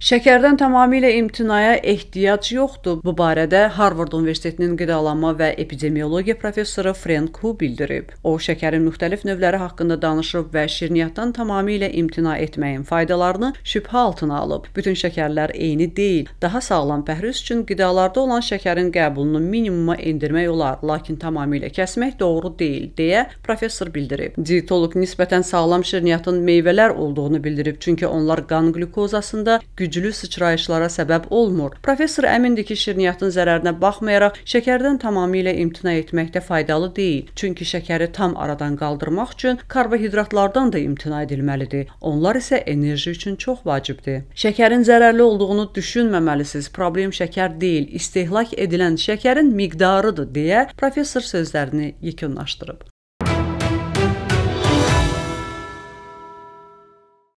Şəkərdən tamamilə imtinaya ehtiyac yoxdur. Bu barədə Harvard Universitetinin qidalanma və epidemiologiya professoru Frank Hu bildirib. O, şəkərin müxtəlif növləri haqqında danışıb və şirniyyatdan tamamilə imtina etməyin faydalarını şübhə altına alıb. Bütün şəkərlər eyni deyil. Daha sağlam pəhriz üçün qidalarda olan şəkərin qəbulunu minimuma endirmək olar, lakin tamamilə kəsmək doğru deyil, deyə professor bildirib. Dietoloq nisbətən sağlam şirniyyatın meyvələr olduğunu bildirib, çünki onlar qan qlükozasında güclü güclü sıçrayışlara səbəb olmur. Professor əmindir ki, şirniyyatın zərərinə baxmayaraq şəkərdən tamamilə imtina etmək də faydalı deyil. Çünki şəkəri tam aradan qaldırmaq üçün karbohidratlardan da imtina edilməlidir. Onlar isə enerji üçün çox vacibdir. Şəkərin zərərli olduğunu düşünməməlisiniz. Problem şəkər deyil, istehlak edilən şəkərin miqdarıdır deyə professor sözlərini yekunlaşdırıb.